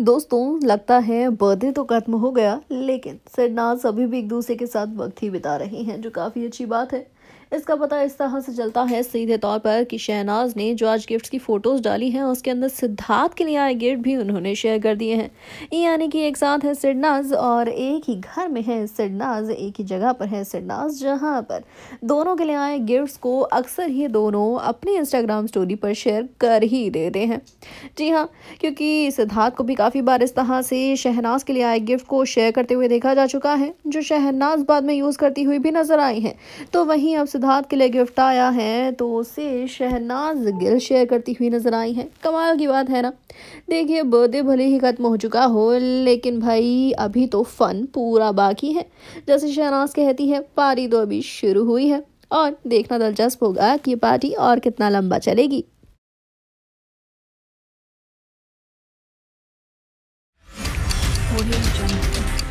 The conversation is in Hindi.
दोस्तों लगता है बर्थडे तो खत्म हो गया लेकिन सिडनाज अभी भी एक दूसरे के साथ वक्त ही बिता रहे हैं जो काफ़ी अच्छी बात है इसका पता इस तरह से चलता है सीधे तौर पर कि शहनाज ने जो आज गिफ्ट्स की फ़ोटोज़ डाली हैं उसके अंदर सिद्धार्थ के लिए आए गिफ्ट भी उन्होंने शेयर कर दिए हैं यानी कि एक साथ है सिडनाज और एक ही घर में है सिडनाज एक ही जगह पर है सिडनाज जहां पर दोनों के लिए आए गिफ्ट्स को अक्सर ही दोनों अपनी इंस्टाग्राम स्टोरी पर शेयर कर ही देते हैं जी हाँ क्योंकि सिद्धार्थ को भी काफ़ी बार इस तरह से शहनाज के लिए आए गिफ्ट को शेयर करते हुए देखा जा चुका है जो शहनाज बाद में यूज़ करती हुई भी नज़र आई हैं तो वहीं ही अब सिद्धार्थ के लिए गिफ्ट आया है तो उसे शहनाज गिल शेयर करती हुई नजर आई है कमाल की बात है ना देखिए बर्थडे भले ही ख़त्म हो चुका हो लेकिन भाई अभी तो फ़न पूरा बाकी है जैसे शहनाज कहती है पारी तो अभी शुरू हुई है और देखना दिलचस्प होगा कि पार्टी और कितना लंबा चलेगी audio jungle.